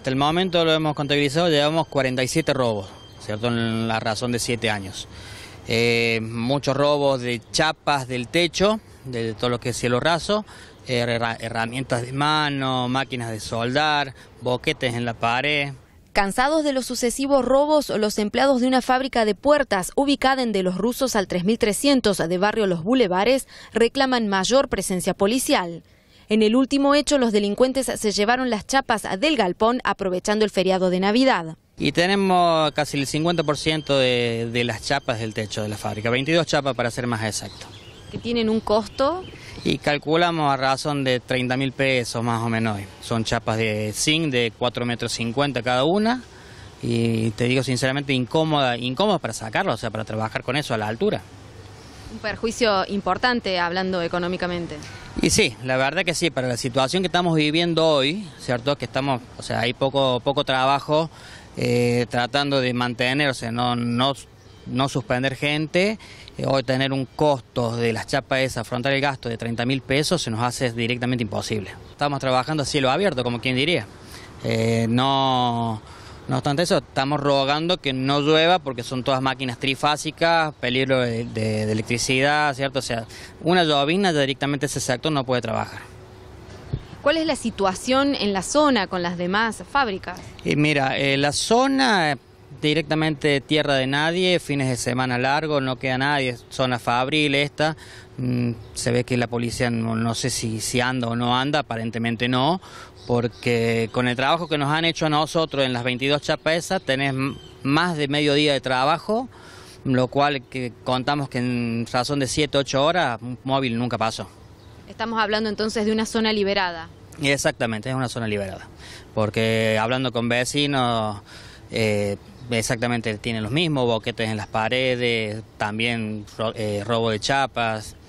Hasta el momento lo hemos contabilizado, llevamos 47 robos, ¿cierto? En la razón de 7 años. Eh, muchos robos de chapas del techo, de todo lo que es cielo raso, eh, herramientas de mano, máquinas de soldar, boquetes en la pared. Cansados de los sucesivos robos, los empleados de una fábrica de puertas ubicada en De los Rusos al 3300 de barrio Los Bulevares reclaman mayor presencia policial. En el último hecho, los delincuentes se llevaron las chapas del galpón aprovechando el feriado de Navidad. Y tenemos casi el 50% de, las chapas del techo de la fábrica, 22 chapas para ser más exacto. ¿Que tienen un costo? Y calculamos a razón de 30 mil pesos más o menos. Son chapas de zinc de 4 metros 50 cada una. Y te digo sinceramente, incómoda, incómoda para sacarlo, o sea, para trabajar con eso a la altura. Un perjuicio importante hablando económicamente. Y sí, la verdad que sí, para la situación que estamos viviendo hoy, ¿cierto? Que estamos, o sea, hay poco, poco trabajo eh, tratando de mantenerse, o no, no, no suspender gente. Eh, hoy tener un costo de las chapas esas, afrontar el gasto de 30 mil pesos, se nos hace directamente imposible. Estamos trabajando a cielo abierto, como quien diría. Eh, no no obstante eso, estamos rogando que no llueva porque son todas máquinas trifásicas, peligro de, electricidad, ¿cierto? O sea, una llovina directamente ese sector no puede trabajar. ¿Cuál es la situación en la zona con las demás fábricas? Y mira, eh, la zona directamente tierra de nadie, fines de semana largo, no queda nadie, zona fabril esta, mm, se ve que la policía no, sé si, anda o no anda, aparentemente no, porque con el trabajo que nos han hecho a nosotros en las 22 chapesas tenés más de medio día de trabajo, lo cual que contamos que en razón de 7, 8 horas un móvil nunca pasó. Estamos hablando entonces de una zona liberada. Exactamente, es una zona liberada, porque hablando con vecinos eh, exactamente tienen los mismos, boquetes en las paredes, también eh, robo de chapas,